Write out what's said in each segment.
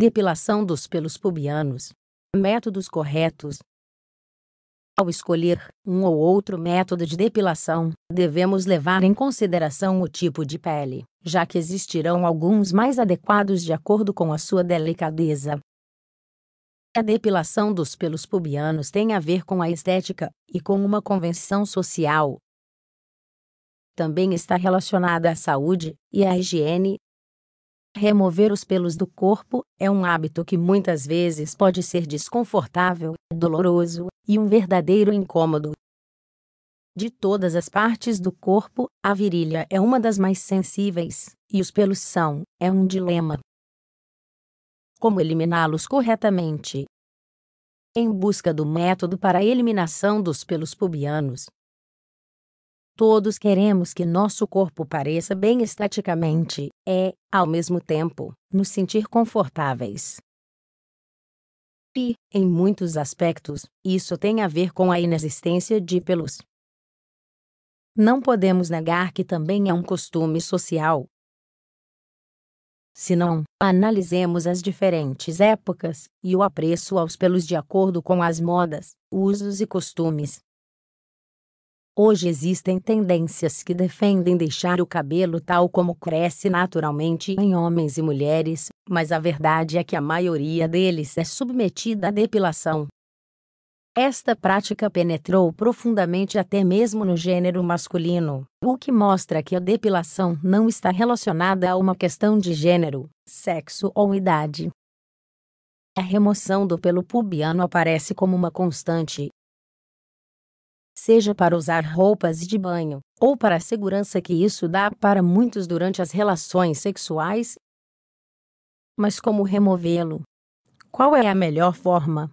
Depilação dos pelos pubianos. Métodos corretos. Ao escolher um ou outro método de depilação, devemos levar em consideração o tipo de pele, já que existirão alguns mais adequados de acordo com a sua delicadeza. A depilação dos pelos pubianos tem a ver com a estética e com uma convenção social. Também está relacionada à saúde e à higiene, Remover os pelos do corpo é um hábito que muitas vezes pode ser desconfortável, doloroso e um verdadeiro incômodo. De todas as partes do corpo, a virilha é uma das mais sensíveis, e os pelos são, é um dilema. Como eliminá-los corretamente? Em busca do método para a eliminação dos pelos pubianos. Todos queremos que nosso corpo pareça bem esteticamente é, ao mesmo tempo, nos sentir confortáveis. E, em muitos aspectos, isso tem a ver com a inexistência de pelos. Não podemos negar que também é um costume social. Se não, analisemos as diferentes épocas e o apreço aos pelos de acordo com as modas, usos e costumes. Hoje existem tendências que defendem deixar o cabelo tal como cresce naturalmente em homens e mulheres, mas a verdade é que a maioria deles é submetida à depilação. Esta prática penetrou profundamente até mesmo no gênero masculino, o que mostra que a depilação não está relacionada a uma questão de gênero, sexo ou idade. A remoção do pelo pubiano aparece como uma constante, seja para usar roupas de banho, ou para a segurança que isso dá para muitos durante as relações sexuais. Mas como removê-lo? Qual é a melhor forma?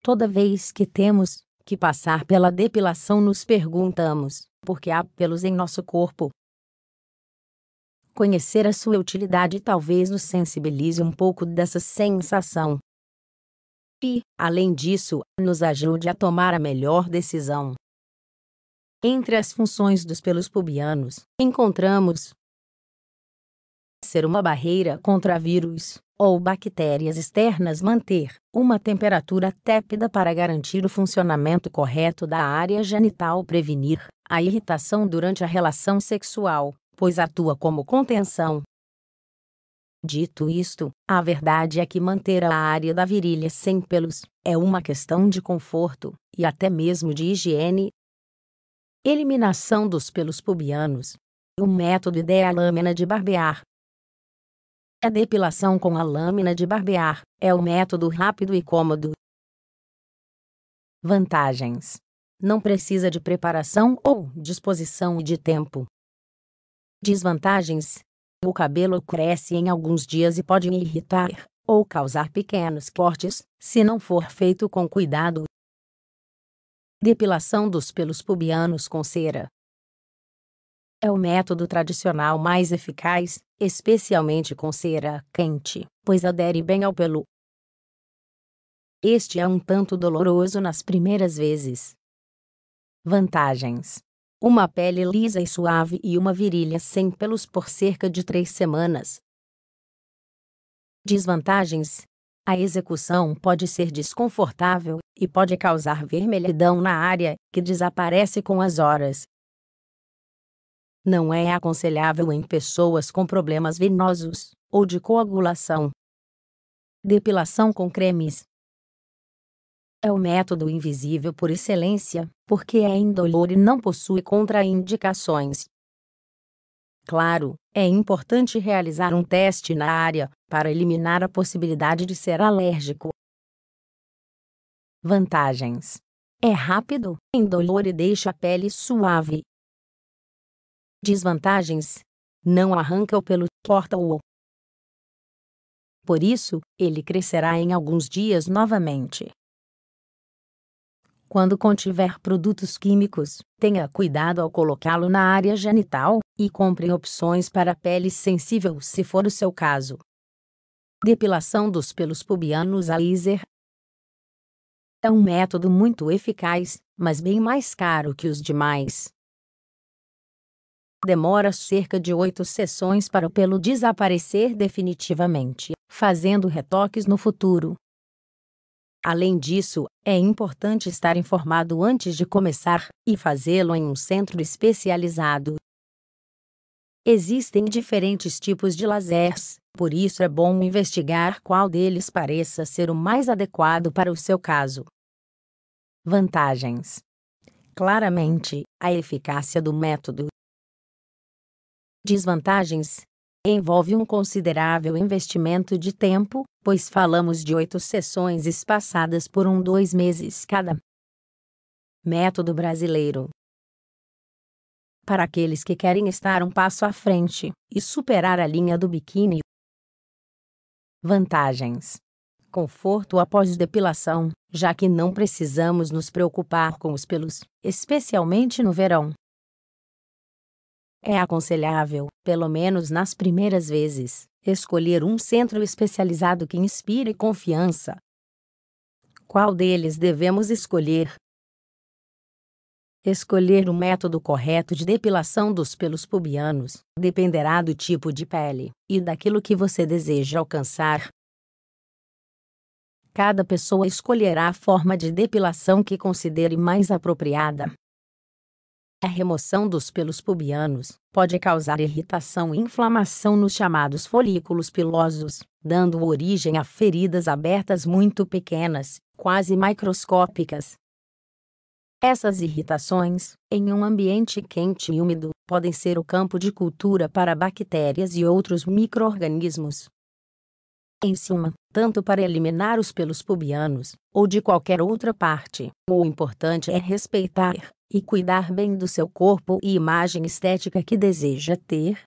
Toda vez que temos que passar pela depilação, nos perguntamos por que há pelos em nosso corpo. Conhecer a sua utilidade talvez nos sensibilize um pouco dessa sensação e, além disso, nos ajude a tomar a melhor decisão. Entre as funções dos pelos pubianos, encontramos ser uma barreira contra vírus ou bactérias externas, manter uma temperatura tépida para garantir o funcionamento correto da área genital, prevenir a irritação durante a relação sexual, pois atua como contenção Dito isto, a verdade é que manter a área da virilha sem pelos é uma questão de conforto e até mesmo de higiene. Eliminação dos pelos pubianos. O método ideal é a lâmina de barbear. A depilação com a lâmina de barbear é o método rápido e cômodo. Vantagens: Não precisa de preparação ou disposição e de tempo. Desvantagens: o cabelo cresce em alguns dias e pode irritar ou causar pequenos cortes, se não for feito com cuidado. Depilação dos pelos pubianos com cera é o método tradicional mais eficaz, especialmente com cera quente, pois adere bem ao pelo. Este é um tanto doloroso nas primeiras vezes. Vantagens: uma pele lisa e suave e uma virilha sem pelos por cerca de três semanas. Desvantagens: A execução pode ser desconfortável e pode causar vermelhidão na área, que desaparece com as horas. Não é aconselhável em pessoas com problemas venosos ou de coagulação. Depilação com cremes é o método invisível por excelência, porque é indolor e não possui contraindicações. Claro, é importante realizar um teste na área, para eliminar a possibilidade de ser alérgico. Vantagens: É rápido, indolor e deixa a pele suave. Desvantagens: Não arranca o pelo, corta-o. Por isso, ele crescerá em alguns dias novamente. Quando contiver produtos químicos, tenha cuidado ao colocá-lo na área genital e compre opções para pele sensível se for o seu caso. Depilação dos pelos pubianos a laser é um método muito eficaz, mas bem mais caro que os demais. Demora cerca de oito sessões para o pelo desaparecer definitivamente, fazendo retoques no futuro. Além disso, é importante estar informado antes de começar e fazê-lo em um centro especializado. Existem diferentes tipos de lasers, por isso é bom investigar qual deles pareça ser o mais adequado para o seu caso. Vantagens: Claramente, a eficácia do método. Desvantagens: envolve um considerável investimento de tempo, pois falamos de oito sessões espaçadas por um dois meses cada. Método brasileiro. Para aqueles que querem estar um passo à frente e superar a linha do biquíni. Vantagens: Conforto após depilação, já que não precisamos nos preocupar com os pelos, especialmente no verão. É aconselhável, pelo menos nas primeiras vezes, escolher um centro especializado que inspire confiança. Qual deles devemos escolher? Escolher o método correto de depilação dos pelos pubianos dependerá do tipo de pele e daquilo que você deseja alcançar. Cada pessoa escolherá a forma de depilação que considere mais apropriada a remoção dos pelos pubianos pode causar irritação e inflamação nos chamados folículos pilosos, dando origem a feridas abertas muito pequenas, quase microscópicas. Essas irritações, em um ambiente quente e úmido, podem ser o campo de cultura para bactérias e outros microorganismos. Em suma, tanto para eliminar os pelos pubianos, ou de qualquer outra parte, o importante é respeitar e cuidar bem do seu corpo e imagem estética que deseja ter,